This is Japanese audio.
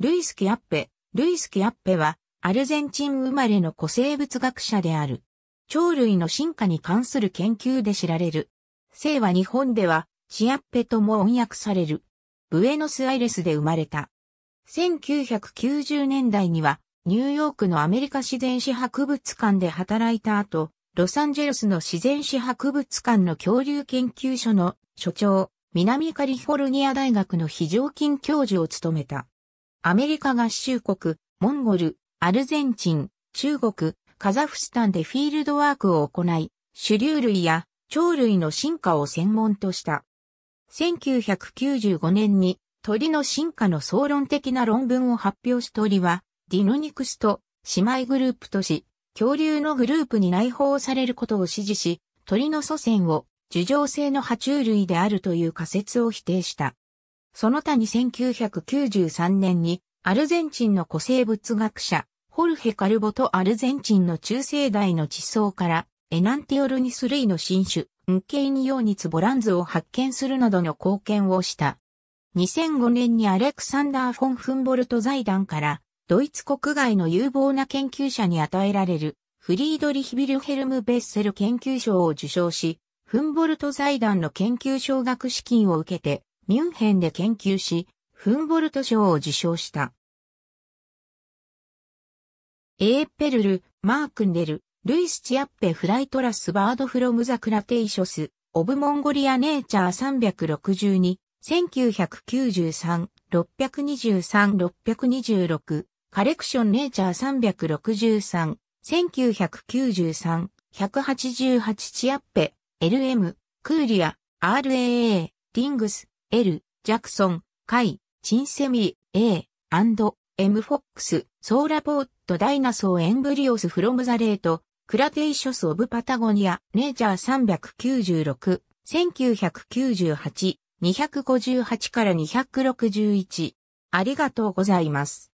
ルイス・キアッペ、ルイス・キアッペは、アルゼンチン生まれの古生物学者である。鳥類の進化に関する研究で知られる。生は日本では、チアッペとも翻訳される。ブエノスアイレスで生まれた。1990年代には、ニューヨークのアメリカ自然史博物館で働いた後、ロサンゼルスの自然史博物館の恐竜研究所の所長、南カリフォルニア大学の非常勤教授を務めた。アメリカ合衆国、モンゴル、アルゼンチン、中国、カザフスタンでフィールドワークを行い、種流類や鳥類の進化を専門とした。1995年に鳥の進化の総論的な論文を発表し鳥は、ディノニクスと姉妹グループとし、恐竜のグループに内包されることを支持し、鳥の祖先を樹状性の爬虫類であるという仮説を否定した。その他に1993年にアルゼンチンの古生物学者、ホルヘ・カルボとアルゼンチンの中世代の地層からエナンティオルニス類の新種、ンケイニヨーニツボランズを発見するなどの貢献をした。2005年にアレクサンダー・フォン・フンボルト財団からドイツ国外の有望な研究者に与えられるフリードリヒ・ビルヘルム・ベッセル研究賞を受賞し、フンボルト財団の研究奨学資金を受けて、ミュンヘンで研究し、フンボルト賞を受賞した。エーペルル、マークンデル、ルイス・チアッペ・フライトラス・バード・フロム・ザ・クラテイショス、オブ・モンゴリア・ネイチャー362、1993-623-626、カレクション・ネイチャー363、1993-188チアッペ、LM、クーリア、RAA、リングス、L、ジャクソン、カイ、チンセミ、A、アンド、M フォックス、ソーラポートダイナソーエンブリオスフロムザレート、クラテイショスオブパタゴニア、ネジャー396、1998、258から261。ありがとうございます。